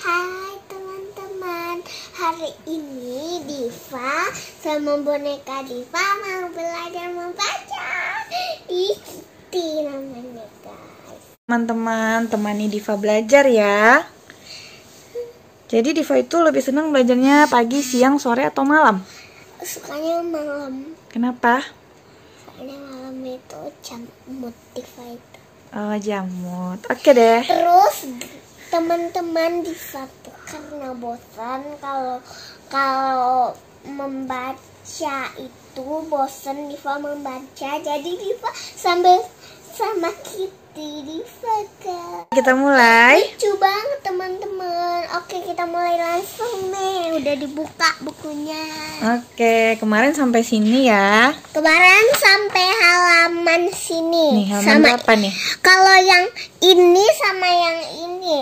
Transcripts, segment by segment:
Hai teman-teman Hari ini Diva sama boneka Diva mau belajar membaca Ikuti namanya guys Teman-teman temani Diva belajar ya Jadi Diva itu lebih senang belajarnya pagi, siang, sore, atau malam? Sukanya malam Kenapa? Soalnya malam itu jam motif itu Oh jamut, oke okay deh Terus teman-teman di satu karena ya, bosan kalau kalau membaca itu bosan Diva membaca jadi Diva sambil sama kita kita mulai. Lucu banget teman-teman. Oke, kita mulai langsung nih. Udah dibuka bukunya. Oke, kemarin sampai sini ya. Kemarin sampai halaman sini. Nih, halaman sama apa nih? Kalau yang ini sama yang ini.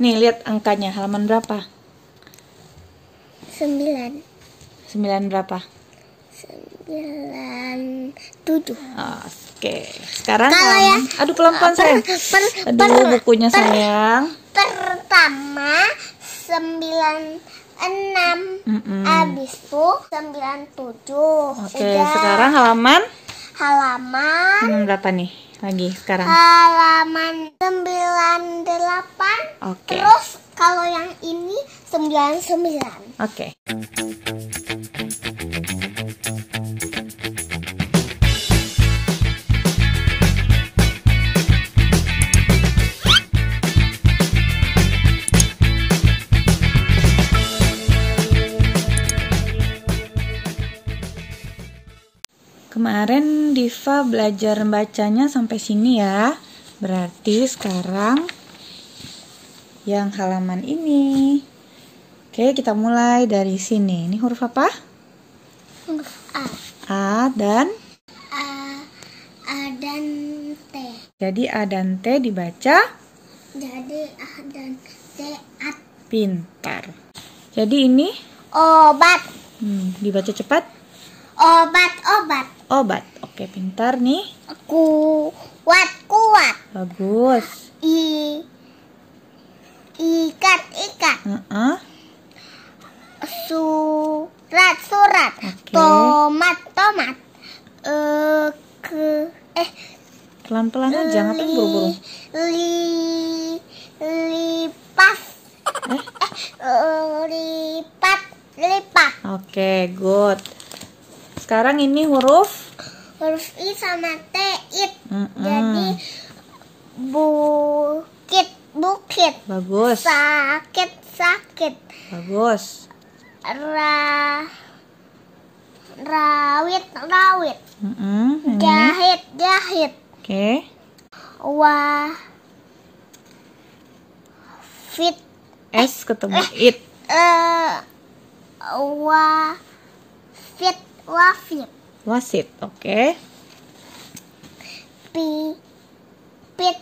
Nih, lihat angkanya. Halaman berapa? Sembilan. Sembilan berapa? Sembilan tujuh. Oh, Oke, sekarang kalau ya, aduh pelan-pelan sayang. Per, aduh per, bukunya per, sayang. Pertama 9 6 mm -mm. Abis itu 97 Oke Udah. sekarang halaman Halaman hmm, berapa nih lagi sekarang Halaman 98 Oke Okay. Terus kalau yang ini 99 Oke okay. Kemarin Diva belajar bacanya sampai sini ya. Berarti sekarang yang halaman ini. Oke, kita mulai dari sini. Ini huruf apa? Huruf A. A dan A, A dan T. Jadi A dan T dibaca Jadi A dan T at. Pintar. Jadi ini obat. Hmm, dibaca cepat. Obat-obat obat. Oke, pintar nih. Aku kuat kuat. Bagus. I ikat ikat. Uh -uh. Surat surat. Okay. Tomat tomat. E ke eh pelan-pelan aja ngapain buru-buru li lipas eh? eh lipat lipat oke okay, good sekarang ini huruf huruf I sama T it. Mm -mm. Jadi bukit bukit. Bagus. Sakit sakit. Bagus. Ra rawit rawit. Mm -mm. Ini. Jahit jahit. Oke. Okay. Wah. Fit. S ketemu eh, it. uh, eh, wah. Fit Wasit. Wasit, oke. Okay. Pi, pit,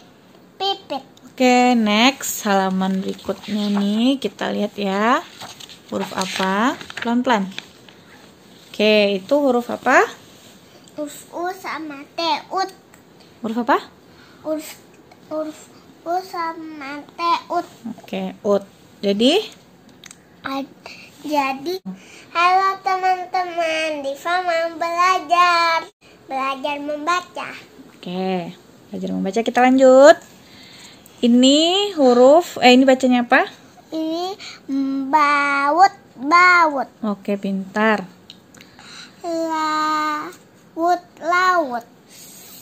pipit. Oke, okay, next halaman berikutnya nih kita lihat ya huruf apa pelan-pelan. Oke, okay, itu huruf apa? Huruf U sama T, ut. Huruf apa? Huruf huruf U sama T, ut. Oke, okay, ut. Jadi? Jadi, halo teman-teman, Diva mau belajar. Belajar membaca. Oke, belajar membaca kita lanjut. Ini huruf, eh ini bacanya apa? Ini baut, baut. Oke, pintar. Laut, laut.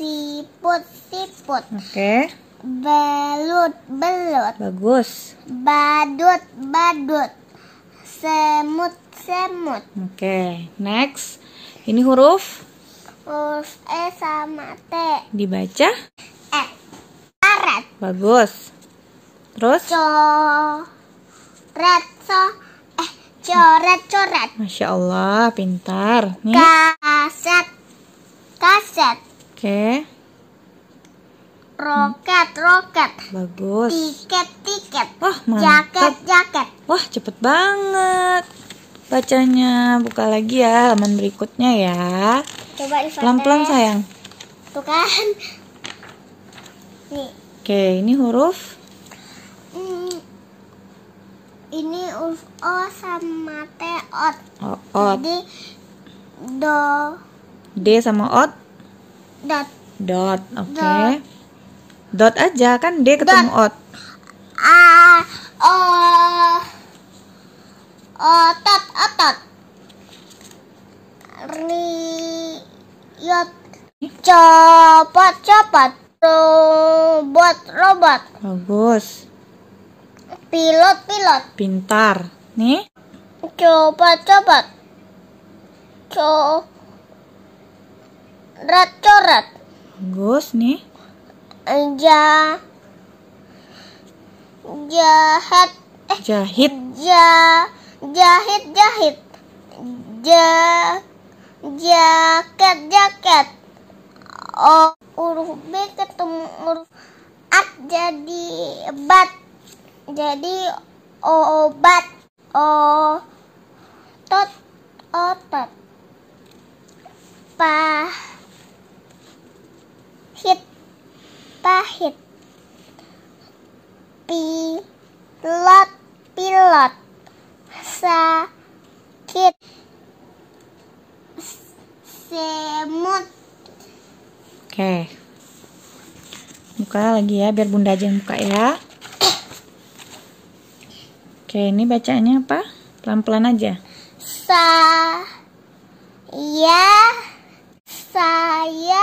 Siput, siput. Oke. Belut, belut. Bagus. Badut, badut semut semut oke okay. next ini huruf huruf e sama t dibaca e arat bagus terus coret so eh coret coret masya allah pintar nih kaset kaset oke okay roket roket bagus tiket tiket wah mantap jaket jaket wah cepet banget bacanya buka lagi ya halaman berikutnya ya coba pelan pelan sayang tuh kan oke ini huruf hmm, ini, huruf o sama t ot o, oh, ot jadi do d sama ot dot dot oke okay. Dot aja kan D ketemu dot. ot. A ah, o oh. otot oh, otot. Oh, Riot copot copot robot robot. Bagus. Pilot pilot. Pintar. Nih. Copot copot. Co corat coret. Bagus nih ja jahat eh jahit ja jahit jahit ja jaket jaket oh huruf b ketemu huruf a jadi bat jadi obat oh, tot otot pa hit pahit pilot pilot sakit semut oke buka lagi ya biar bunda aja yang buka ya oke ini bacanya apa pelan-pelan aja ya, saya saya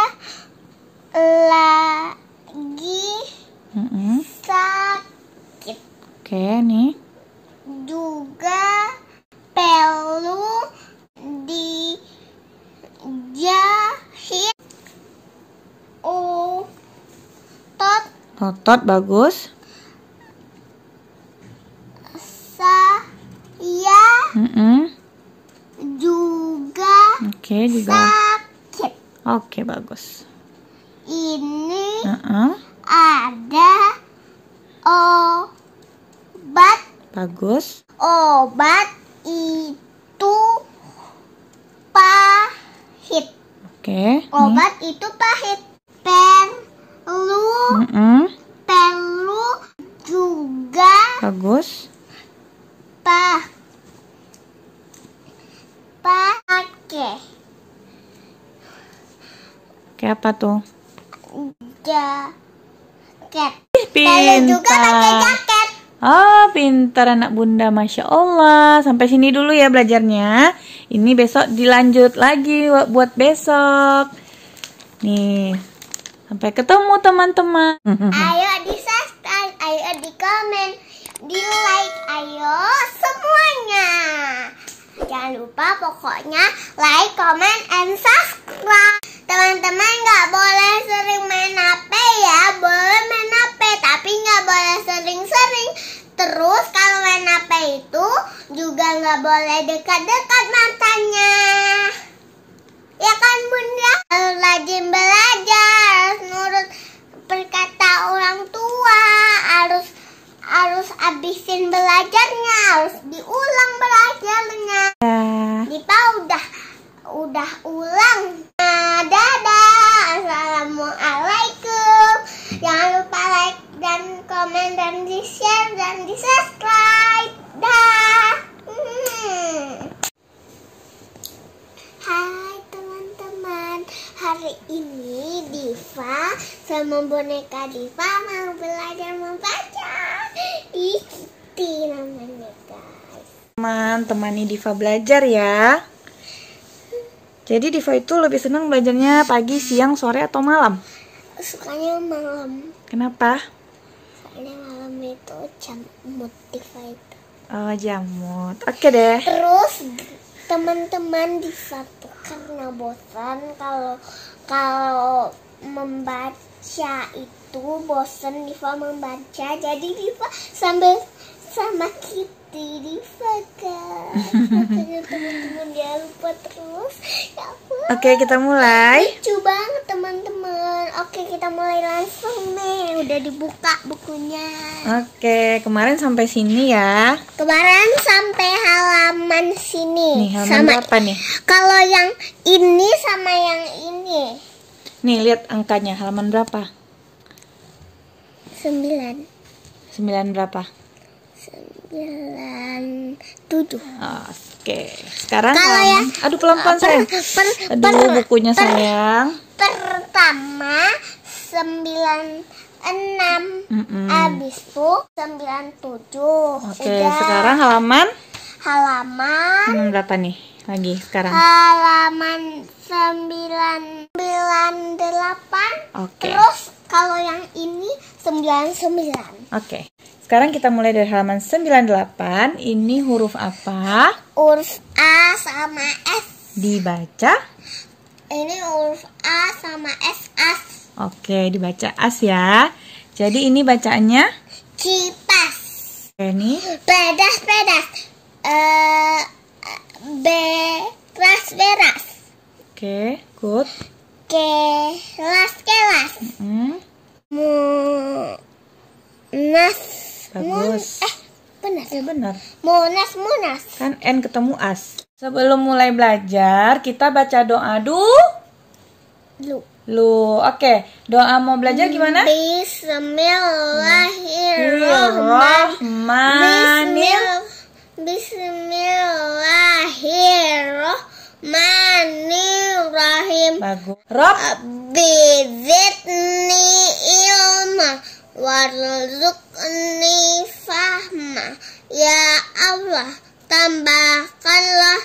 lah gigi mm -mm. sakit. Oke, okay, nih. Juga perlu dijahit otot. Otot bagus. Saya mm -mm. juga. Oke, okay, juga. Sakit. Oke, okay, bagus ini uh -uh. ada obat bagus obat itu pahit oke okay. obat nih. itu pahit perlu uh -uh. perlu juga bagus pa pakai Kayak apa tuh? jaket. Pintar. Lalu juga pakai jaket. Oh, pintar anak bunda, masya Allah. Sampai sini dulu ya belajarnya. Ini besok dilanjut lagi buat besok. Nih, sampai ketemu teman-teman. Ayo di subscribe, ayo di komen, di like, ayo semuanya. Jangan lupa pokoknya like, comment, and subscribe teman-teman nggak boleh sering main HP ya boleh main HP tapi nggak boleh sering-sering terus kalau main HP itu juga nggak boleh dekat-dekat matanya ya kan bunda ya? harus rajin belajar menurut nurut berkata orang tua harus harus abisin belajarnya harus diulang belajarnya ya. di udah udah ulang. Nah, dadah. Assalamualaikum. Jangan lupa like dan komen dan di share dan di subscribe. Dah. Hai teman-teman, hari ini Diva sama boneka Diva mau belajar membaca. Ikuti namanya guys. Teman, temani Diva belajar ya. Jadi Diva itu lebih senang belajarnya pagi, siang, sore atau malam? Sukanya malam. Kenapa? Soalnya malam itu jamut Diva itu. Oh, jamut. Oke okay deh. Terus teman-teman di satu karena bosan kalau kalau membaca itu bosan Diva membaca. Jadi Diva sambil sama kita diri Faga teman-teman jangan lupa terus ya Oke okay, kita mulai Lucu banget teman-teman Oke okay, kita mulai langsung nih Udah dibuka bukunya Oke okay, kemarin sampai sini ya Kemarin sampai halaman sini nih, halaman sama, apa nih? Kalau yang ini sama yang ini Nih lihat angkanya halaman berapa? Sembilan. Sembilan berapa? 9 Sembilan tujuh. Oke. Sekarang Kalau ya, aduh pelan-pelan sayang. aduh bukunya per, sayang. Pertama sembilan enam. habis Abis itu sembilan tujuh. Oke. Sekarang halaman. Halaman. Halaman berapa nih lagi sekarang? Halaman sembilan sembilan delapan. Oke. Terus kalau yang ini sembilan sembilan. Oke. Sekarang kita mulai dari halaman 98. Ini huruf apa? Huruf A sama S. Dibaca? Ini huruf A sama S as. Oke, dibaca as ya. Jadi ini bacaannya? Kipas. ini? Pedas-pedas. Eh, uh, eh, beras-beras. Oke, okay, good. Kelas, kelas. Mm -hmm. Nas. Bagus. eh, benar. Ya, benar. mu nas. Kan N ketemu as. Sebelum mulai belajar, kita baca doa dulu. Lu. Lu. Oke, doa mau belajar gimana? Bismillahirrahmanirrahim. Bismillah. Bismillahirrahmanirrahim. lagu Rabbi zidni ilma warzukni fahma ya Allah tambahkanlah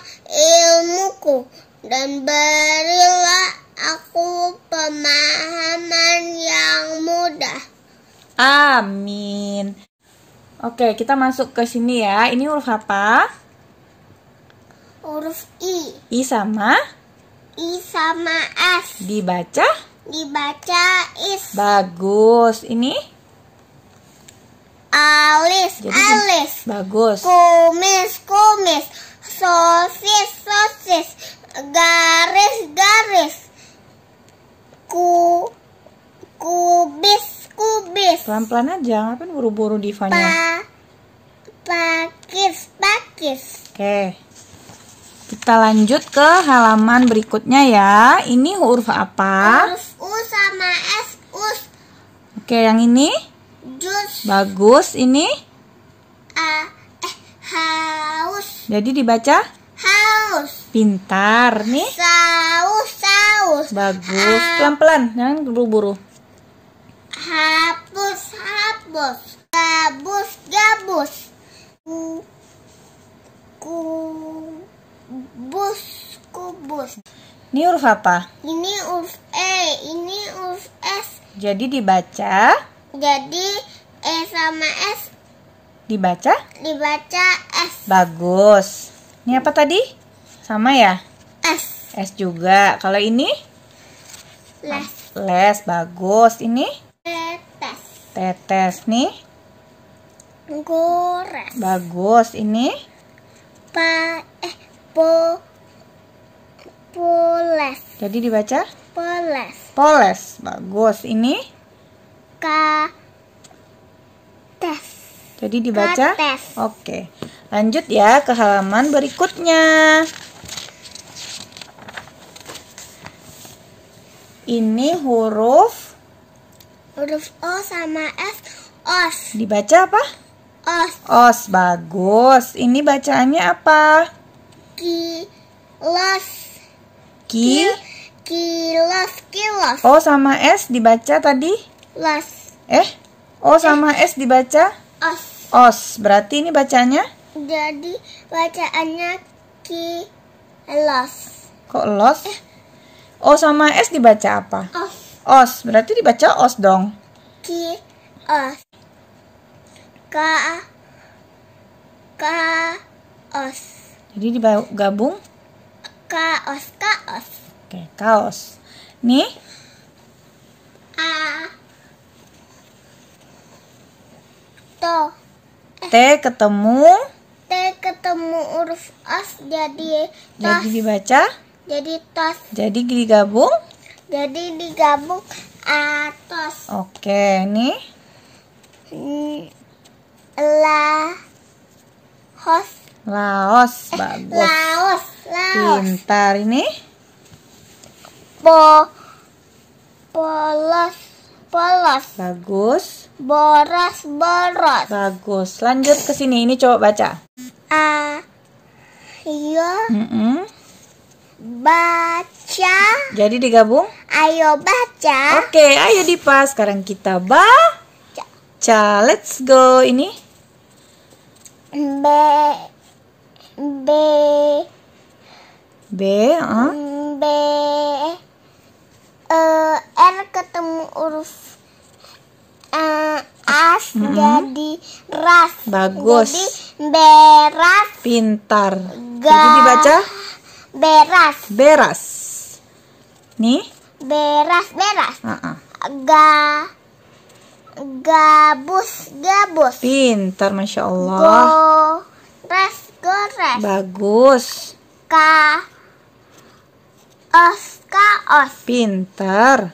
ilmuku dan berilah aku pemahaman yang mudah amin Oke, kita masuk ke sini ya. Ini huruf apa? Huruf I. I sama? I sama S. Dibaca? Dibaca is. Bagus. Ini? Alis, Jadi, alis. Bagus. Kumis, kumis. Sosis, sosis. Garis, garis. Ku kubis, kubis. Pelan-pelan aja, ngapain buru-buru divanya? Pa pakis, pakis. Oke. Okay. Kita lanjut ke halaman berikutnya ya. Ini huruf apa? Huruf U sama S, us. Oke, yang ini? Jus. Bagus, ini? A, eh, haus. Jadi dibaca? Haus. Pintar, nih. Saus, saus. Bagus, pelan-pelan, jangan buru-buru. Hapus, hapus. Gabus, gabus. Ku, ku bus kubus ini huruf apa ini huruf e ini huruf s jadi dibaca jadi e sama s dibaca dibaca s bagus ini apa tadi sama ya s s juga kalau ini les les bagus ini tetes tetes nih gores bagus ini pa eh po poles. Jadi dibaca? Poles. Poles. Bagus. Ini? k-tes Jadi dibaca? Kates. Oke. Lanjut ya ke halaman berikutnya. Ini huruf huruf O sama S. Os. Dibaca apa? Os. Os. Bagus. Ini bacaannya apa? kilos, ki kilos, kilos. oh sama s dibaca tadi las eh oh eh. sama eh. s dibaca os os berarti ini bacanya jadi bacaannya los kok los eh. Oh, sama s dibaca apa os os berarti dibaca os dong ki os ka ka os jadi digabung kaos kaos. Oke, kaos. Nih. A. To. T ketemu T ketemu huruf os jadi tos. Jadi dibaca? Jadi tos. Jadi digabung? Jadi digabung atos. Oke, nih. La. Host Laos, bagus. Laos, Laos. Pintar ini. Po polos, polos. Bagus. Boros, boros. Bagus. Lanjut ke sini. Ini coba baca. A ayo. Mm -mm. Baca. Jadi digabung? Ayo baca. Oke, ayo dipas. Sekarang kita baca. Let's go ini. B B B uh? B uh, e, R ketemu huruf uh, e, as mm -hmm. jadi ras bagus jadi beras pintar ga, jadi dibaca beras beras nih beras beras uh -uh. ga gabus gabus pintar masya Allah Go, ras keras. Bagus. K os kaos. Pinter.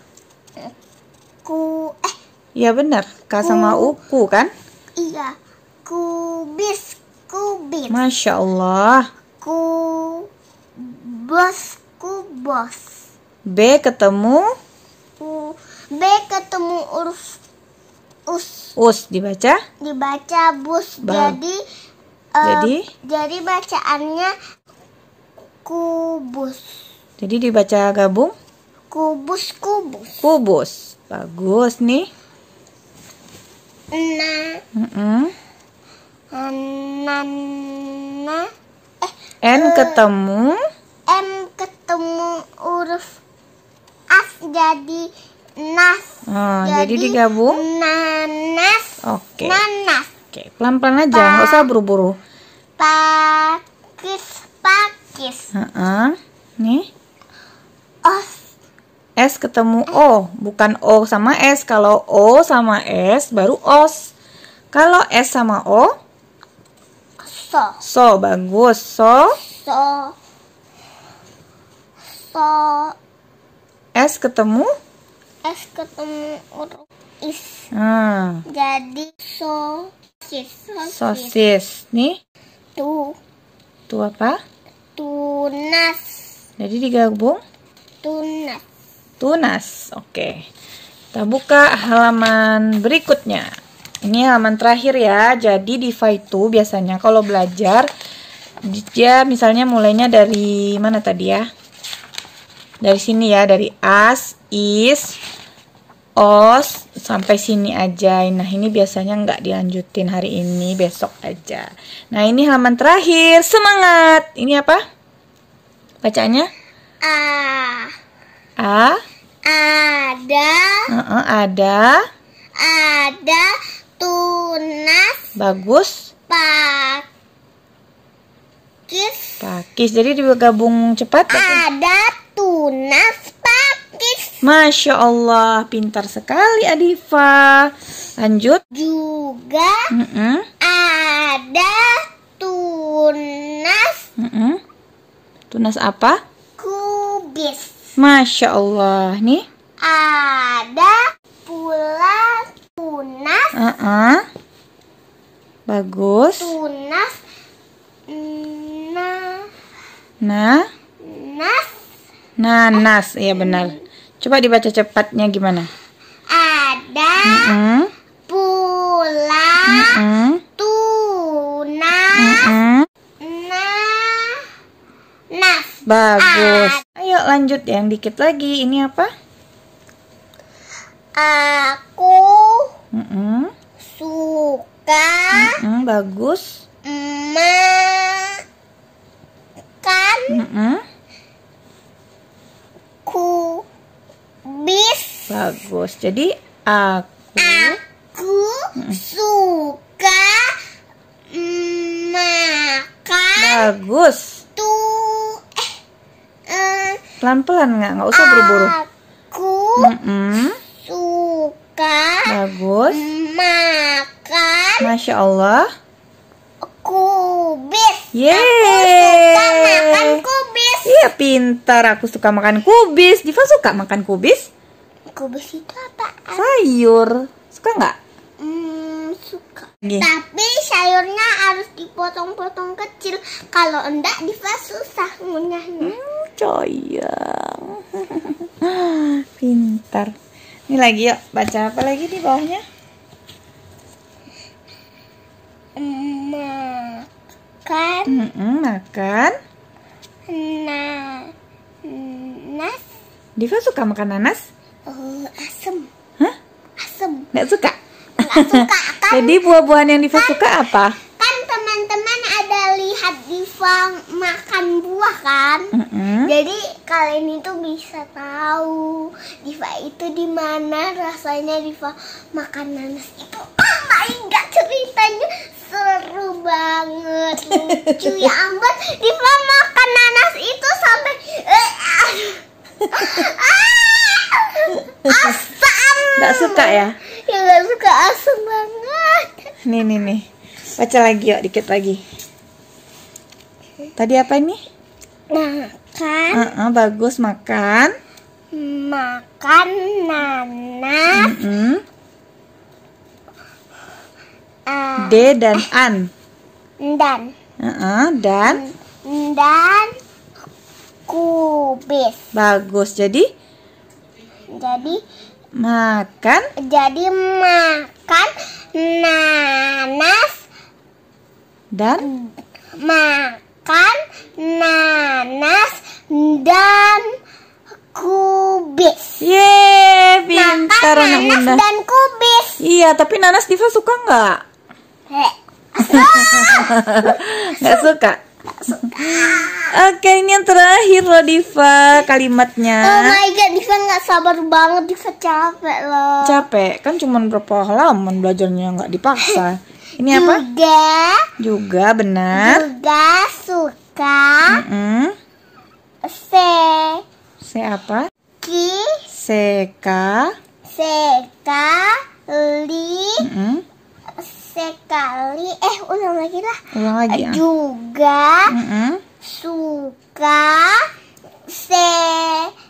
Ku eh. Ya benar, K sama U kan? Iya. Kubis, kubis. Masya Allah. Ku bos, ku bos. B ketemu B ketemu urus us. Us dibaca? Dibaca bus. jadi jadi eh, jadi bacaannya kubus jadi dibaca gabung kubus kubus kubus bagus nih nah mm -mm. eh N eh, ketemu M ketemu huruf as jadi nas. Oh, jadi, jadi digabung nanas. Oke. Okay. Nanas. Oke, pelan-pelan aja, nggak usah buru-buru. Pakis, pakis. Uh -uh. Nih. Os. S ketemu O, bukan O sama S. Kalau O sama S baru os. Kalau S sama O? So. So, bagus. So. So. So. S ketemu? S ketemu is ah. jadi sosis sosis, nih tu tu apa tunas jadi digabung tunas tunas oke kita buka halaman berikutnya ini halaman terakhir ya jadi di itu biasanya kalau belajar dia misalnya mulainya dari mana tadi ya dari sini ya dari as is os oh, sampai sini aja nah ini biasanya nggak dilanjutin hari ini besok aja nah ini halaman terakhir semangat ini apa bacanya a a ada uh -uh, ada ada tunas bagus pakis. Pakis. Jadi gabung cepat. Ada tunas pakis. Masya Allah, pintar sekali Adifa. Lanjut. Juga mm -mm. ada tunas. Mm -mm. Tunas apa? Kubis. Masya Allah, nih. Ada pula tunas. Uh -uh. Bagus. Tunas. Nah. Nah. Nas. Nanas, Iya benar. Coba dibaca cepatnya gimana? Ada mm -hmm. pula mm -hmm. tuna mm -hmm. na nas. Bagus. Ad. Ayo lanjut yang dikit lagi. Ini apa? Aku mm -hmm. suka. Mm -hmm. Bagus. Makan. Mm -hmm. Ku bis. Bagus. Jadi aku aku mm. suka makan. Bagus. Tuh eh, eh pelan-pelan nggak nggak usah buru-buru. Aku mm -mm. suka bagus makan. Masya Allah. Kubis. Yeay. Aku suka makan kubis ya pintar, aku suka makan kubis. Diva suka makan kubis? Kubis itu apa? Sayur. Suka nggak? Hmm, suka. Gih. Tapi sayurnya harus dipotong-potong kecil. Kalau enggak Diva susah ngunyahnya. Hmm, coyang. pintar. Ini lagi yuk, baca apa lagi di bawahnya? Hmm, makan. Mm -mm, makan na nanas. Diva suka makan nanas? Uh, asem. Hah? Asem. Nggak suka? Nggak suka. Kan, Jadi buah-buahan yang Diva kan, suka apa? Kan teman-teman udah lihat Diva makan buah kan? Mm -hmm. Jadi kalian itu bisa tahu Diva itu di mana rasanya Diva makan nanas itu. Oh my god, ceritanya seru banget. Lucu ya ampun, Diva makan nanas itu sampai eh, ah, asam. Gak suka ya? Ya gak suka asam banget. Nih nih nih. Baca lagi yuk, dikit lagi. Tadi apa ini? Makan. Uh -uh, bagus makan. Makan nanas. Mm -hmm. uh, ah. D dan an. Dan. Uh -uh, dan. Dan kubis. Bagus. Jadi? Jadi makan. Jadi makan nanas dan makan makan nanas dan kubis. Ye, pintar Makan nanas dan kubis. Iya, tapi nanas Diva suka nggak? Eh, nggak suka. Oke, ini yang terakhir loh Diva kalimatnya. Oh my god, Diva nggak sabar banget, Diva capek loh. Capek, kan cuma berapa halaman belajarnya nggak dipaksa. Ini juga, apa? Juga. Juga benar. Juga suka. Mm hmm Se. Se apa? Ki. Seka. Seka. Li. Mm -mm. Sekali. Eh ulang lagi lah. Ulang lagi. Ya. Juga. Mm hmm Suka. Se.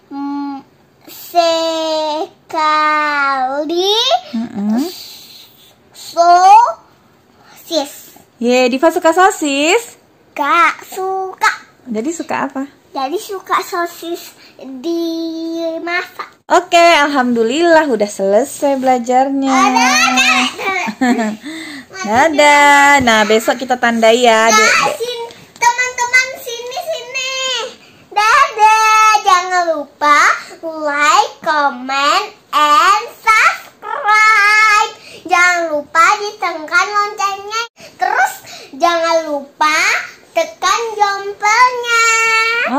Mm, sekali. Mm hmm So sosis. Ye, yeah, Diva suka sosis? Gak suka. Jadi suka apa? Jadi suka sosis dimasak. Oke, okay, alhamdulillah udah selesai belajarnya. Oh, Ada. Nah, besok kita tandai ya. Teman-teman sini sini. Dadah. Jangan lupa like, comment, and subscribe. Jangan lupa ditekan loncengnya. Jangan lupa tekan jempolnya.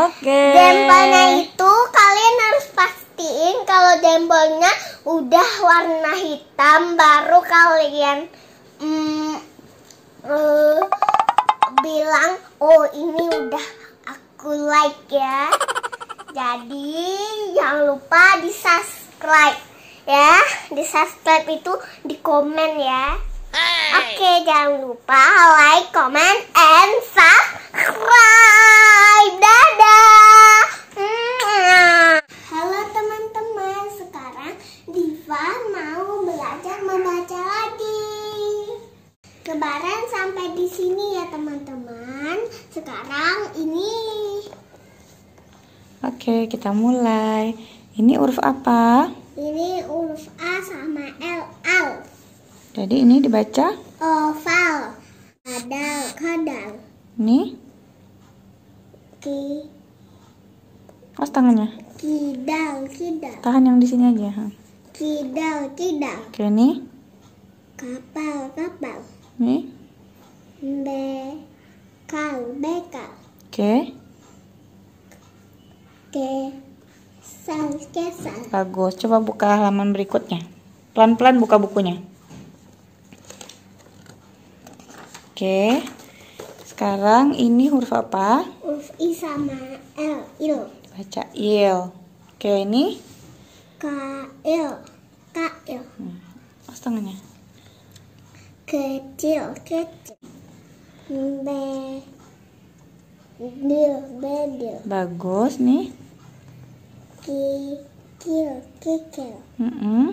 Oke. Okay. Jempolnya itu kalian harus pastiin kalau jempolnya udah warna hitam baru kalian mm, uh, bilang oh ini udah aku like ya. Jadi jangan lupa di subscribe ya. Di subscribe itu di komen ya. Oke, jangan lupa like, comment, and subscribe. Dadah. Halo teman-teman, sekarang Diva mau belajar membaca lagi. Lebaran sampai di sini ya teman-teman. Sekarang ini. Oke, kita mulai. Ini huruf apa? Ini huruf A sama L. Alf. Jadi ini dibaca oval. Ada kadal Ini? Ki. Awas tangannya. Kidal, kidal. Tahan yang di sini aja. Kidal, kidal. Oke, ini? Kapal, kapal. Ini? Bekal, bekal. Oke. Kesal, kesal. Bagus. Coba buka halaman berikutnya. Pelan-pelan buka bukunya. Oke. Sekarang ini huruf apa? Huruf I sama L, il. Baca il. Oke, ini? K il. K il. Hmm. Oh, setengahnya? Kecil, kecil. Be Bedil, bedil. Bagus nih. Kikil, kikil. Mm -mm.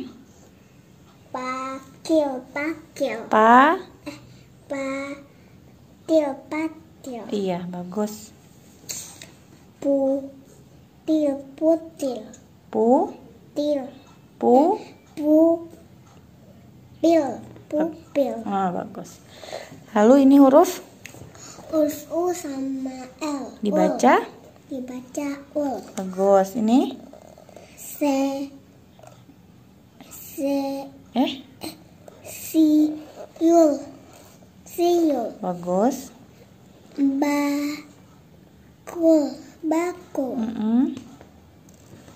Pakil, pakil. Pa pa patil Iya, bagus. Pu til putil. Pu til. Pu eh, pu pil pil ah, ah, bagus. Lalu ini huruf huruf U sama L. Dibaca? Ul. Dibaca u Bagus. Ini C C eh si yul Bagus. Bakul. Bakul. Mm -hmm.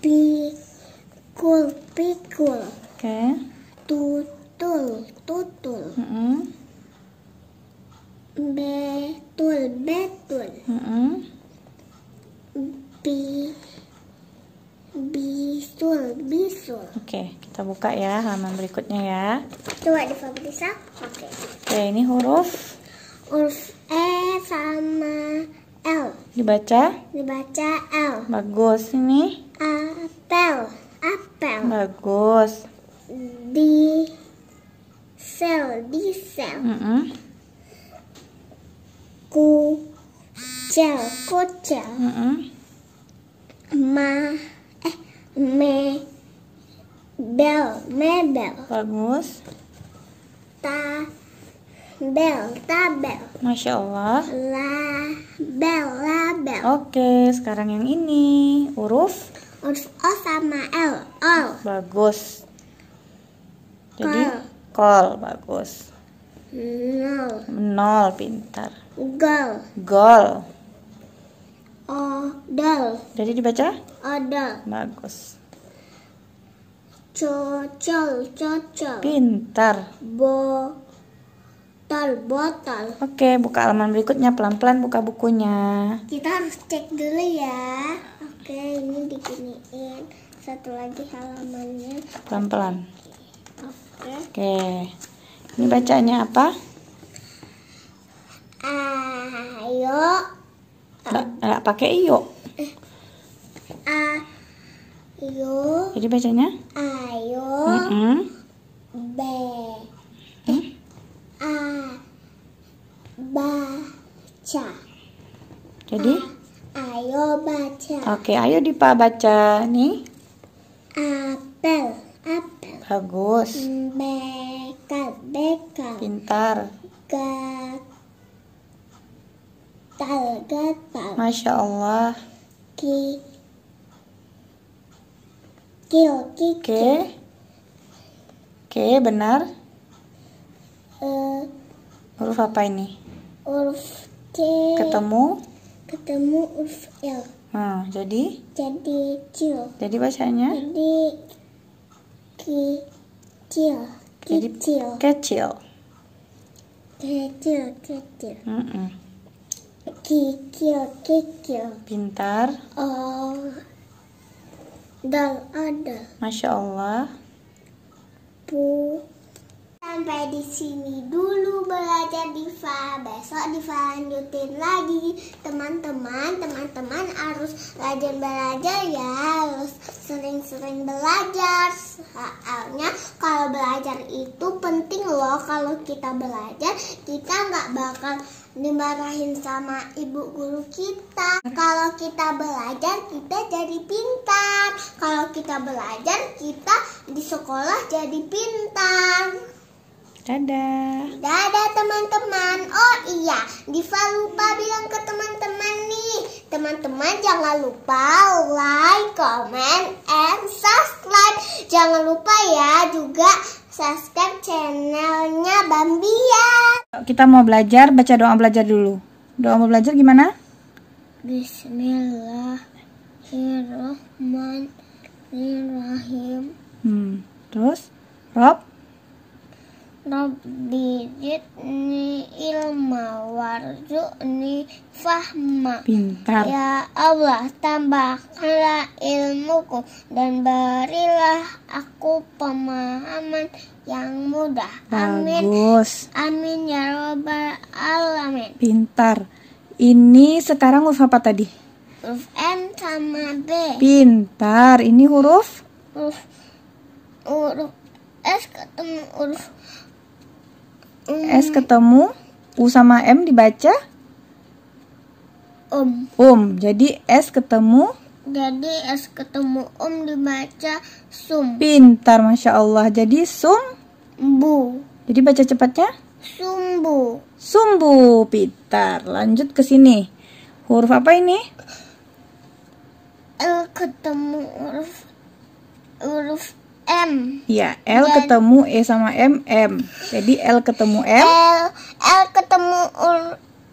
Pikul. Pikul. Oke. Okay. Tutul. Tutul. Mm -hmm. Betul. Betul. Mm -hmm. Pi bisul bisul oke okay, kita buka ya halaman berikutnya ya coba Fabrisa oke okay. oke okay, ini huruf huruf e sama l dibaca dibaca l bagus ini apel apel bagus di sel di sel mm cel kucel kucel mm -hmm. ma mebel mebel bagus ta bel tabel masya allah La la label oke sekarang yang ini huruf huruf o sama l o bagus jadi kol, kol bagus nol nol pintar gol gol Odal. Jadi dibaca? Odal. Bagus. Cocol, cocol. Pintar. Botol, botol. Oke, buka halaman berikutnya. Pelan-pelan buka bukunya. Kita harus cek dulu ya. Oke, ini diginiin. Satu lagi halamannya. Pelan-pelan. Oke. Oke. Ini bacanya apa? Ayo nggak pakai iyo eh, ayo jadi bacanya ayo mm -hmm. b hmm? a baca jadi a, ayo baca oke ayo dipa baca nih apel apel bagus bekat bekat pintar gak Masya Allah. Ki kil kikir. Ke. Ke benar. Uh, huruf apa ini? Huruf C. Ketemu? Ketemu huruf L. Hmm, jadi? Jadi Q. Jadi bacanya? Jadi kecil. Kecil. Kecil. Kecil, kecil. Mm -mm. Kikil, kikil. Pintar. Oh, dan ada. Masya Allah. pu Sampai di sini dulu belajar Diva. Besok Diva lanjutin lagi. Teman-teman, teman-teman harus rajin belajar ya. Harus sering-sering belajar. Soalnya kalau belajar itu penting loh. Kalau kita belajar, kita nggak bakal dimarahin sama ibu guru kita. Kalau kita belajar, kita jadi pintar. Kalau kita belajar, kita di sekolah jadi pintar. Dadah. Dadah teman-teman. Oh iya, Diva lupa bilang ke teman-teman nih. Teman-teman jangan lupa like, comment, and subscribe. Jangan lupa ya juga subscribe channelnya Bambia. Kita mau belajar baca doa belajar dulu. Doa mau belajar gimana? Bismillahirrahmanirrahim. Hmm, terus Rob Rob Rabbi zidni ilma ni fahma pintar ya Allah tambahkanlah ilmuku dan berilah aku pemahaman yang mudah Bagus. amin amin ya robbal alamin pintar ini sekarang huruf apa tadi huruf M sama B pintar ini huruf huruf huruf S ketemu huruf S ketemu U sama M dibaca um. Um. Jadi S ketemu jadi S ketemu um dibaca sum. Pintar Masya Allah. Jadi sum. Bu. Jadi baca cepatnya? Sumbu. Sumbu. Pintar. Lanjut ke sini. Huruf apa ini? L ketemu huruf huruf M. Ya, L jadi, ketemu E sama M, M. Jadi L ketemu M. L, L ketemu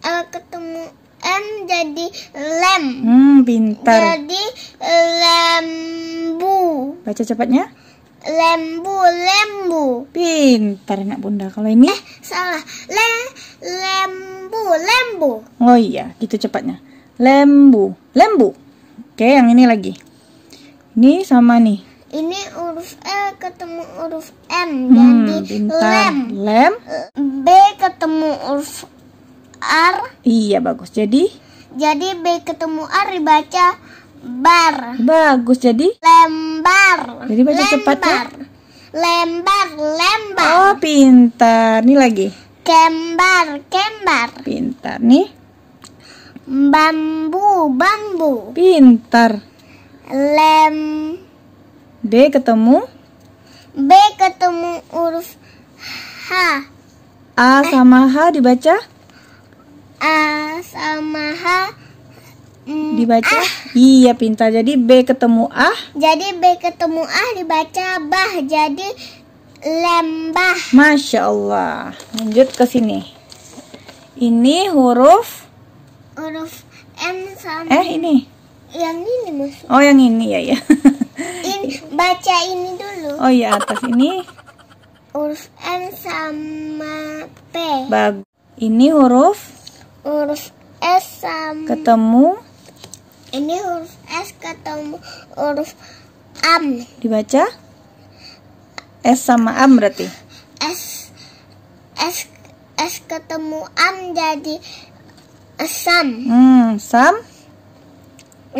L ketemu M jadi lem. Hmm, pintar. Jadi lembu. Baca cepatnya. Lembu, lembu. Pintar anak bunda. Kalau ini? Eh, salah. Le, lembu, lembu. Oh iya, gitu cepatnya. Lembu, lembu. Oke, yang ini lagi. Ini sama nih. Ini huruf L e ketemu huruf M hmm, jadi pintar. lem. Lem. B ketemu huruf R. Iya bagus. Jadi? Jadi B ketemu R dibaca bar. Bagus. Jadi? Lembar. Jadi baca lembar. cepat ya. Lembar, lembar. Oh pintar. Nih lagi. Kembar, kembar. Pintar nih. Bambu, bambu. Pintar. Lem. B ketemu. B ketemu huruf H. A sama H dibaca? A sama H mm, dibaca ah. iya pinta jadi B ketemu A jadi B ketemu A dibaca bah jadi lembah Masya Allah lanjut ke sini ini huruf huruf M sama eh ini yang ini maksudnya. oh yang ini ya ya In, baca ini dulu oh ya atas ini huruf m sama P Bag ini huruf huruf S sama ketemu ini huruf S ketemu huruf am dibaca S sama am berarti S S S ketemu am jadi sam hmm, sam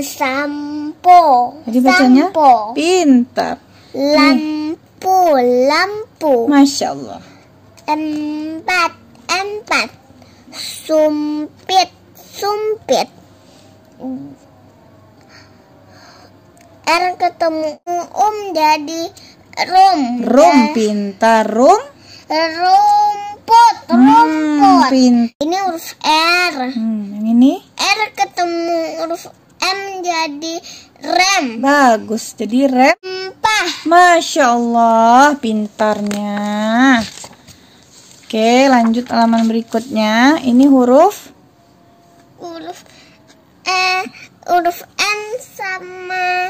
sampo jadi bacanya sampo. pintar lampu lampu masya Allah empat empat sumpit sumpit R ketemu um jadi rum rum ya. pintar rum rumput rumput hmm, pin. ini huruf R hmm, ini R ketemu huruf M jadi rem bagus jadi rem Masya Allah pintarnya Oke, lanjut halaman berikutnya. Ini huruf huruf eh huruf N sama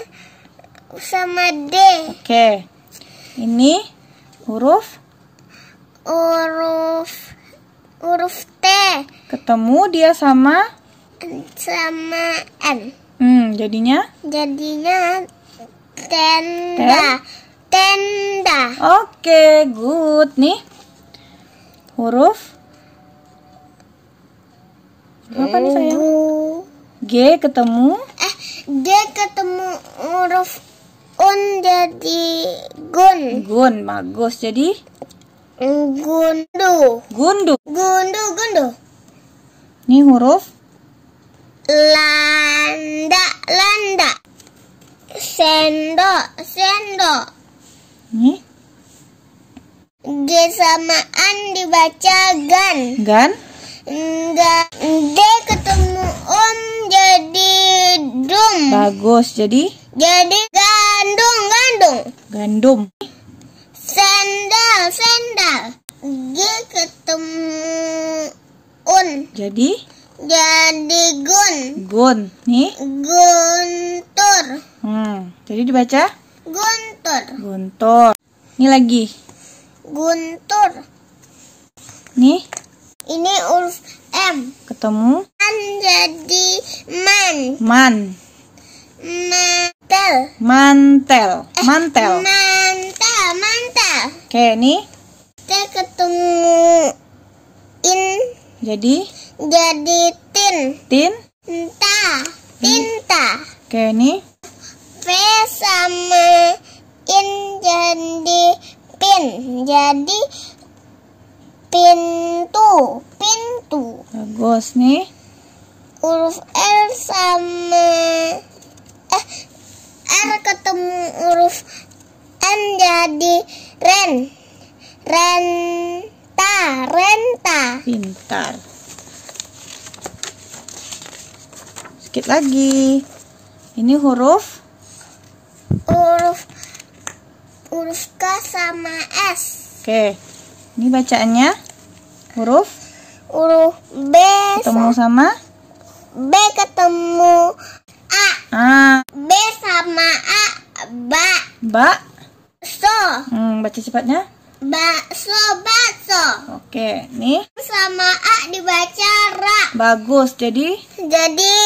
sama D. Oke. Ini huruf huruf huruf T. Ketemu dia sama sama N. Hmm, jadinya? Jadinya tenda. Ten? Tenda. Oke, good nih huruf apa nih sayang? G ketemu eh G ketemu huruf un jadi gun. Gun bagus jadi gundu. Gundu. Gundu gundu. Ini huruf landa landa sendok sendok. Nih G samaan dibaca gan. Gan? Enggak. D ketemu om jadi dum. Bagus. Jadi? Jadi gandum, gandum. Gandum. Sandal, sandal. G ketemu un. Jadi? Jadi gun. Gun. Nih? Guntur. Hmm. Jadi dibaca? Guntur. Guntur. Ini lagi. Guntur. Nih. Ini huruf M. Ketemu. Man jadi man. Man. Mantel. Mantel. Eh, mantel. Mantel. Mantel. Oke, nih. Kita ketemu in. Jadi. Jadi tin. Tin. Tinta. Tinta. Oke, nih. V sama in jadi pin jadi pintu pintu bagus nih huruf R sama eh R ketemu huruf N jadi ren renta renta pintar sedikit lagi ini huruf huruf huruf K sama S. Oke. Ini bacaannya huruf huruf B ketemu sama B ketemu A. A. B sama A ba. Ba. So. Hmm, baca cepatnya. Bakso, bakso. Oke, nih. Sama A dibaca ra. Bagus. Jadi jadi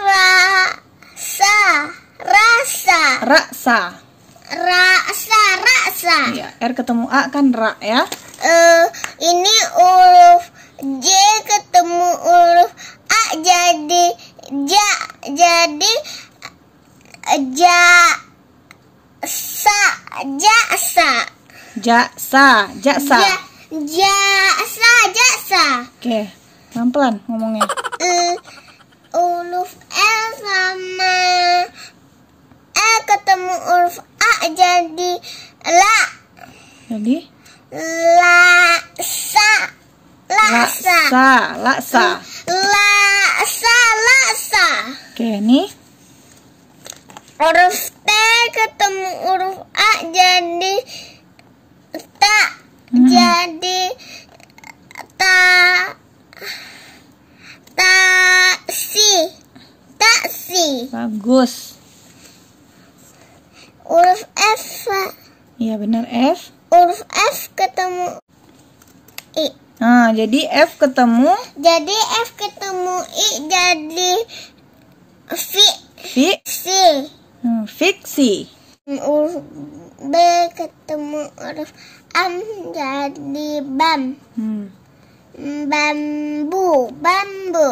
rasa, rasa. Rasa. Ra Ya, R ketemu A kan ra ya. Uh, ini huruf J ketemu huruf A jadi ja jadi ja sa jasa. Jasa, jasa. Ja, jasa, jasa. Oke, okay. pelan-pelan ngomongnya. Uh, huruf L sama E ketemu huruf A jadi La. Jadi? Laksa. Laksa. Laksa. Laksa. Laksa. Laksa. Oke, ini. Huruf T ketemu huruf A jadi tak hmm. jadi tak taksi si. bagus huruf F Iya benar F. Huruf F ketemu I. Nah, jadi F ketemu Jadi F ketemu I jadi fi fiksi. Hmm, fiksi. Huruf hmm, B ketemu huruf A jadi bam. Hmm. hmm bambu, bambu.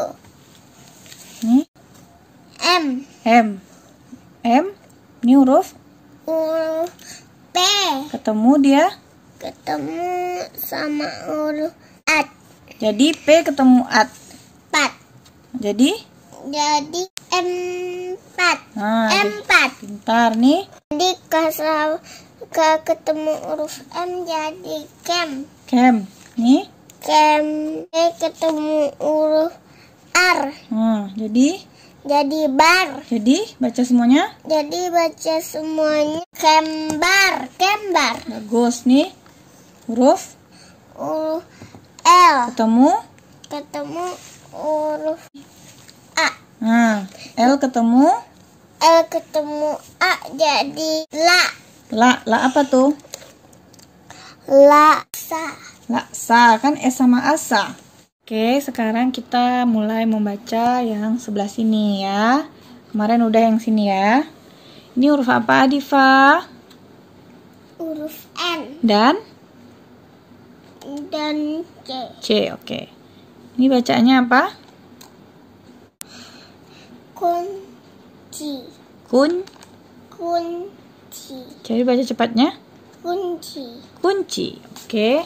ini M. M. M. Ini huruf? Huruf P. Ketemu dia? Ketemu sama huruf at. Jadi P ketemu at. Pat. Jadi? Jadi M empat. Nah, empat. Pintar nih. Jadi kalau ke ketemu huruf M jadi kem. Kem. Nih? Kem. P ketemu huruf R. Nah, jadi? Jadi bar. Jadi baca semuanya. Jadi baca semuanya. Kembar, kembar. Bagus nih. Huruf U L. Ketemu? Ketemu huruf A. Nah, L ketemu? L ketemu A jadi la. La, la apa tuh? Laksa. Laksa kan S e sama asa. Oke, sekarang kita mulai membaca yang sebelah sini ya. Kemarin udah yang sini ya. Ini huruf apa, Diva? Huruf N. Dan? Dan C. C, oke. Ini bacanya apa? Kunci. Kun? Kunci. Jadi baca cepatnya? Kunci. Kunci, oke.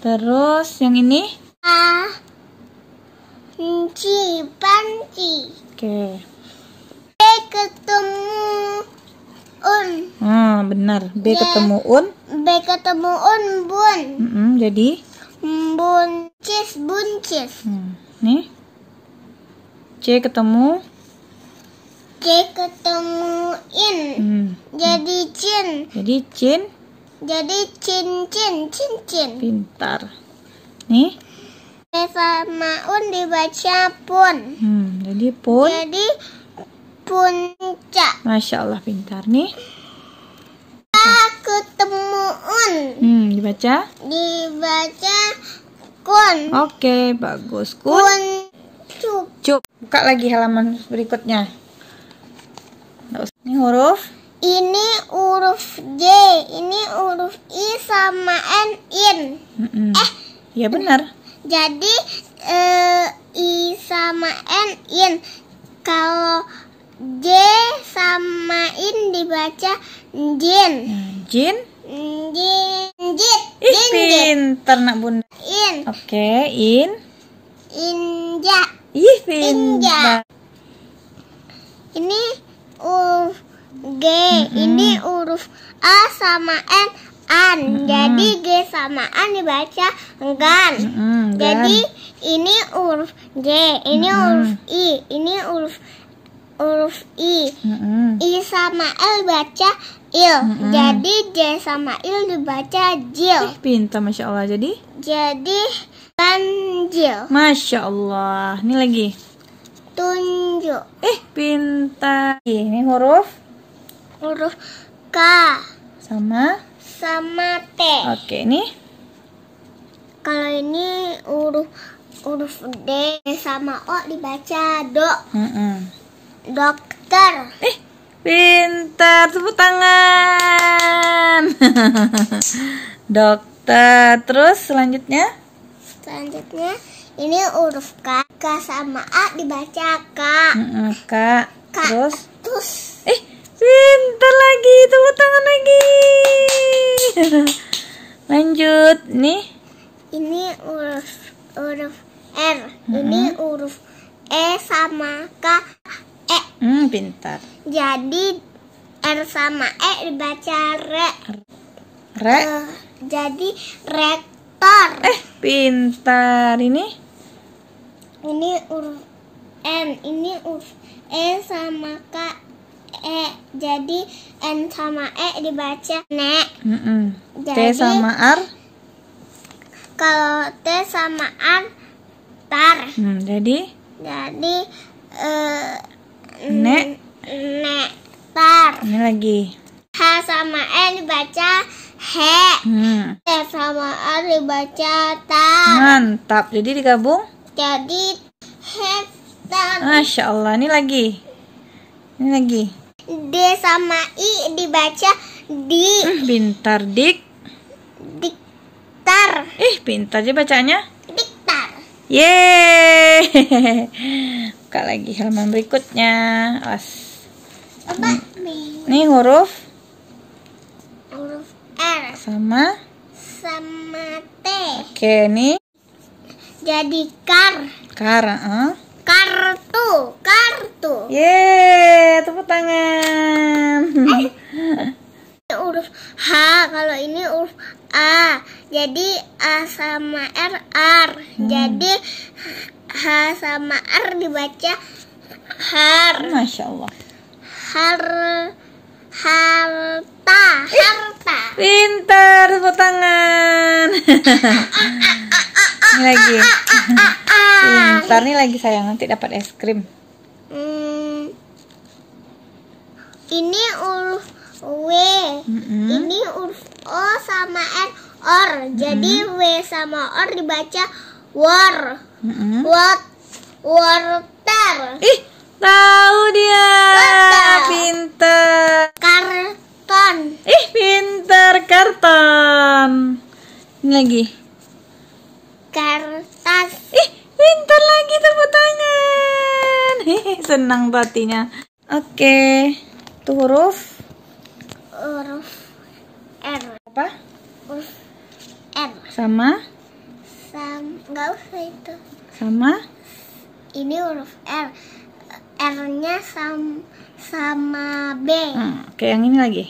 Terus yang ini? A. Panci, panci. Oke. Okay. B ketemu un. Ah, benar. B, ya. ketemu un. B ketemu un bun. Mm -hmm, jadi buncis, buncis. Hmm. Nih. C ketemu C ketemu in. Hmm. Jadi cin. Jadi cin. Jadi cincin, cincin. Pintar. Nih sama maun dibaca pun. Hmm, jadi pun. Jadi puncak. Masya Allah pintar nih. Aku temuun. Hmm, dibaca? Dibaca kun. Oke, okay, bagus. Kun. kun cup. cup. Buka lagi halaman berikutnya. Ini huruf. Ini huruf J, ini huruf I sama N in. Mm -mm. Eh, ya benar. Jadi e, I sama N in. Kalau J sama in dibaca jin. Jin? Jin. Jin. Jin. jin, jin jin bunda. In. Oke, okay, in. Inja. Ih, jin Inja. Ini jin G, mm -hmm. ini huruf A sama N an. hmm Jadi G sama an dibaca enggan. hmm Jadi ini huruf J, ini mm-hmm. huruf I, ini huruf huruf I. hmm I sama L baca il. Mm-hmm. Jadi J sama il dibaca jil. eh pintar masya Allah. Jadi? Jadi ganjil. Masya Allah. Ini lagi. Tunjuk. Eh, pintar. Ini huruf? Huruf K. Sama? sama T. Oke, ini? Kalau ini huruf huruf D sama O dibaca do. Mm -mm. Dokter. Eh, pintar tepuk tangan. Dokter. Terus selanjutnya? Selanjutnya ini huruf K. K sama A dibaca K. Mm -mm, K. K. Terus? Terus. Eh, Pintar lagi, tepuk tangan lagi. Lanjut, nih. Ini huruf huruf R. Hmm. Ini mm-hmm. huruf E sama K E. Hmm, pintar. Jadi R sama E dibaca re. Re. Uh, jadi rektor. Eh, pintar. Ini? Ini huruf N. Ini huruf E sama K e jadi n sama e dibaca NE. mm -mm. Jadi, t sama r kalau t sama r tar hmm, jadi jadi NE NE ne tar ini lagi h sama e dibaca he hmm. t sama r dibaca tar mantap jadi digabung jadi HE Masya Allah, ini lagi. Ini lagi. D sama I dibaca di Bintar eh, dik Diktar Ih eh, pintar aja bacanya Diktar Yeay Buka lagi halaman berikutnya Awas Apa? Nih huruf Huruf R Sama Sama T Oke nih Jadi kar Kar uh. Kartu, kartu. Ye, tepuk tangan. huruf H, kalau ini huruf A. Jadi A sama R R. Hmm. Jadi H sama R dibaca har. Masya Allah. Har harta harta pintar tepuk tangan ini lagi pintar nih lagi sayang nanti dapat es krim hmm. ini huruf W ini huruf O sama r or mm -hmm. jadi W sama or dibaca war mm -hmm. what water ih Tahu dia. pintar Pinter. Karton. Ih, pinter karton. Ini lagi. Kertas. Ih, pinter lagi tepuk tangan. Hehe, senang batinya. Oke. Okay. huruf huruf R. Apa? Huruf R. Sama? Sama nggak usah itu. Sama? Ini huruf R. R-nya sama, sama B. Hmm, oke, yang ini lagi.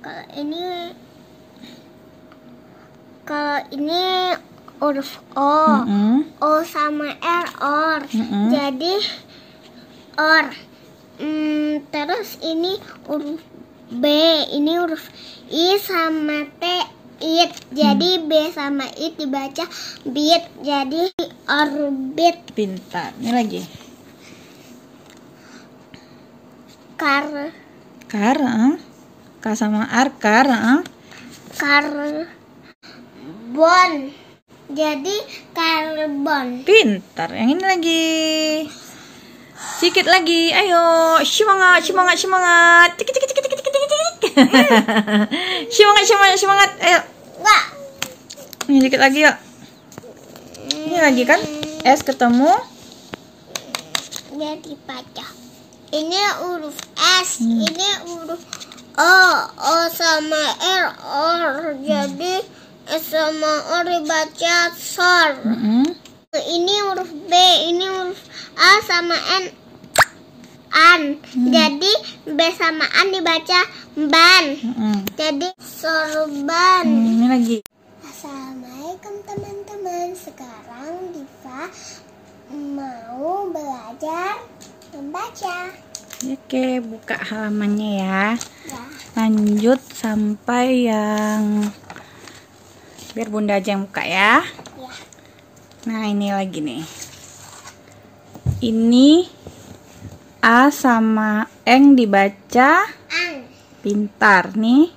Kalau ini kalau ini huruf O. Mm -hmm. O sama R or. Mm -hmm. Jadi or. Mm, terus ini huruf B, ini huruf I sama T it. Jadi hmm. B sama I dibaca bit. Jadi orbit. Pintar. Ini lagi. Kar. Kar, ah. K sama R, kar, ah. Kar. Bon. Jadi karbon. Pintar. Yang ini lagi. Sikit lagi. Ayo, semangat, semangat, semangat. Tik tik tik tik tik tik tik. Semangat, semangat, semangat. Ayo. Enggak. Ini dikit lagi yuk. Ini lagi kan? S ketemu. Jadi pecah ini huruf S hmm. ini huruf O O sama R or hmm. jadi S sama O dibaca sor hmm. ini huruf B ini huruf A sama N an hmm. jadi B sama an dibaca ban hmm. jadi sorban hmm, ini lagi Assalamualaikum teman-teman sekarang Diva mau belajar membaca. Oke, buka halamannya ya. ya. Lanjut sampai yang biar Bunda aja yang buka ya. ya. Nah, ini lagi nih. Ini A sama Eng dibaca Ang. Pintar nih.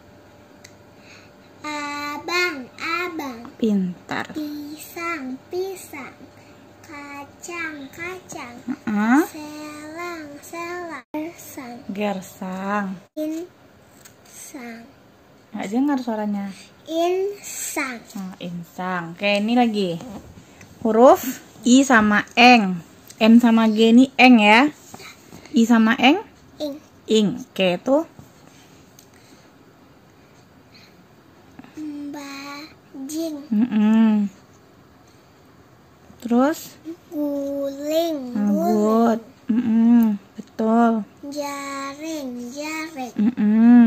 Abang, abang. Pintar. Pisang, pisang. Kacang, kacang. Uh -uh. Salah. Gersang. Gersang. Insang. Nggak dengar suaranya. Insang. Oh, insang. Oke, ini lagi. Huruf I sama eng. N sama G ini eng ya. I sama eng? Ing. Ing. Oke, itu Mbajing. Mm -mm. Terus? Guling. Nah, guling. Mm -mm, betul. Jaring, jaring. Mm -mm.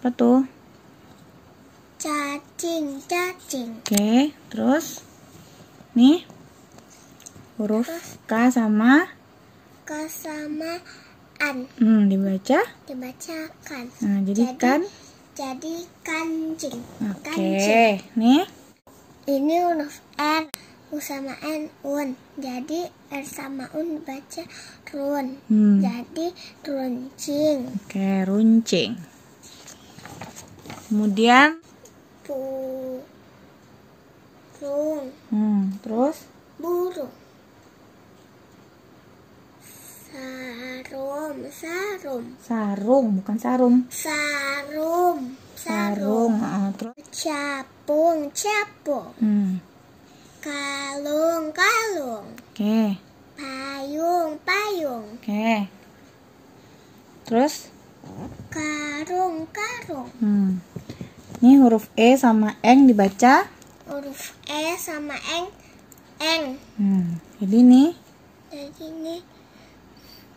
Apa tuh? Cacing, cacing. Oke, okay, terus nih huruf terus, K sama K sama an. Hmm, dibaca? Dibacakan. Nah, jadi, jadi kan jadi kancing. Oke, okay. nih. Ini huruf R. U sama N un. Jadi R sama un baca run. Hmm. Jadi runcing. Oke, okay, runcing. Kemudian Run. Hmm, terus burung. Sarum, sarum. Sarung, bukan sarum. Sarum, sarum. sarung. Uh, terus capung, capung. Hmm. Kalung, kalung. Oke. Okay. Payung, payung. Oke. Okay. Terus? Karung, karung. Hmm. Ini huruf E sama Eng dibaca? Huruf E sama Eng, Eng. Hmm. Jadi ini Jadi ini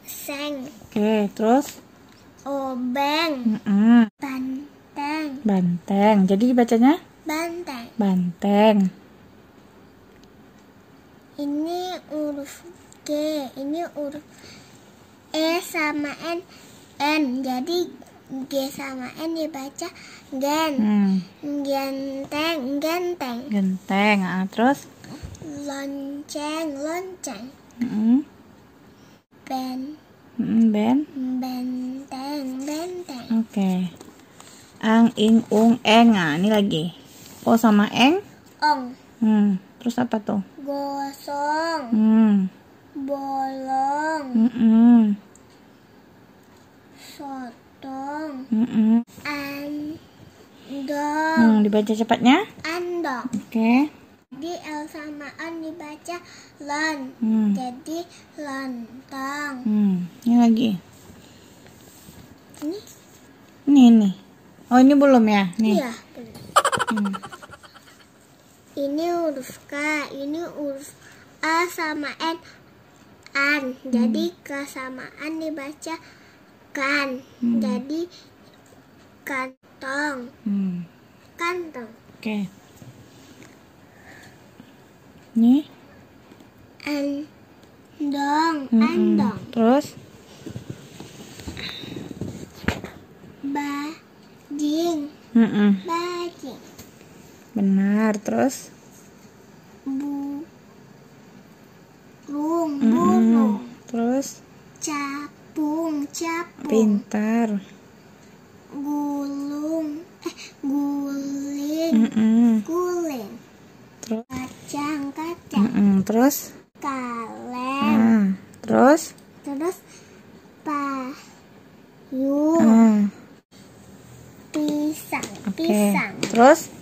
Seng. Oke, okay, terus? Obeng. Mm -mm. Banteng. Banteng. Jadi dibacanya? Banteng. Banteng ini huruf G ini huruf E sama N N jadi G sama N dibaca gen hmm. genteng genteng genteng ah, terus lonceng lonceng hmm. ben hmm, ben benteng benteng oke okay. ang ing ung eng ah ini lagi o sama eng ong hmm. terus apa tuh gosong hmm. bolong mm -mm. sotong mm -mm. andong hmm, dibaca cepatnya andong oke okay. Jadi L sama An dibaca lon Hmm. Jadi lantang. Hmm. Ini lagi. Ini? Ini ini. Oh, ini belum ya? Nih. Iya, belum. Hmm ini huruf K, ini huruf A sama N, an. jadi Hmm. sama kesamaan dibaca kan. Hmm. Jadi kantong. Hmm. Kantong. Oke. Okay. Nih. andong, dong, -hmm. andong. Hmm. Terus bajing. Mm Bajing. Benar, terus? Bu. Burung, burung. terus? Capung, capung. Pintar. Gulung, eh guling. Mm -mm. Guling. Terus? Kacang, kacang. Mm -mm. Terus? Kaleng. mm. terus? Terus ah. payung. mm. Pisang, okay. pisang. Terus?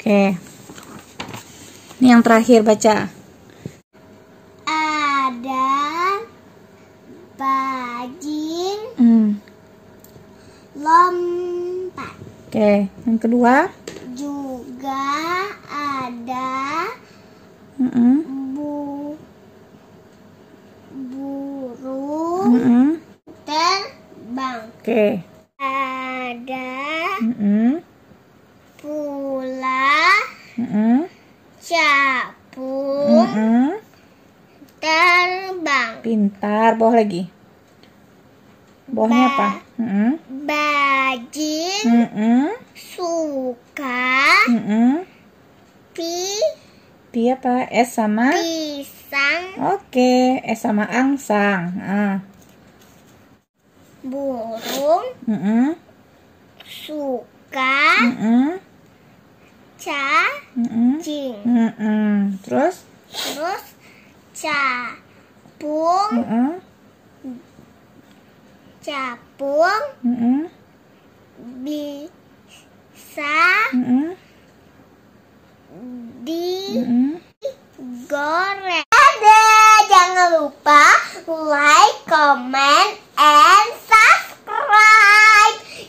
Oke. Ini yang terakhir baca. Ada bajing hmm. lompat. Oke, yang kedua juga ada mm -mm. bu burung mm -mm. terbang. Oke. Ada mm -mm gula, mm -hmm. capung, mm -hmm. dan bang. Pintar, boh lagi. Bohnya ba apa? Mm -hmm. Bajing, mm -hmm. suka, mm -hmm. pi. Pi apa? S sama? Pisang. Oke, okay. S sama angsang. Ah. Burung. Mm -hmm. Suka. Mm -hmm ca mm-mm. cing Mm-mm. terus terus capung Mm-mm. capung Mm-mm. bisa Mm-mm. di Mm-mm. goreng ada jangan lupa like comment and subscribe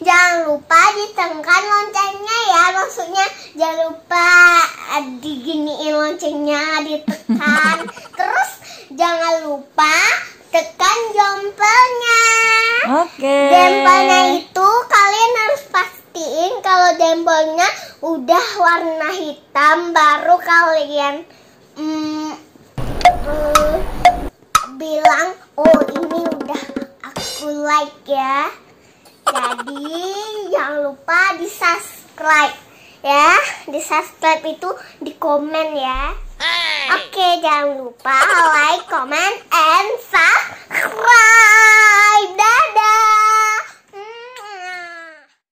jangan lupa ditekan loncengnya ya maksudnya jangan lupa diginiin loncengnya ditekan terus jangan lupa tekan jempolnya oke okay. jempolnya itu kalian harus pastiin kalau jempolnya udah warna hitam baru kalian mm, mm, bilang oh ini udah aku like ya jadi jangan lupa di subscribe ya. Di subscribe itu di komen ya. Eh. Oke, jangan lupa like, comment, and subscribe. Dadah.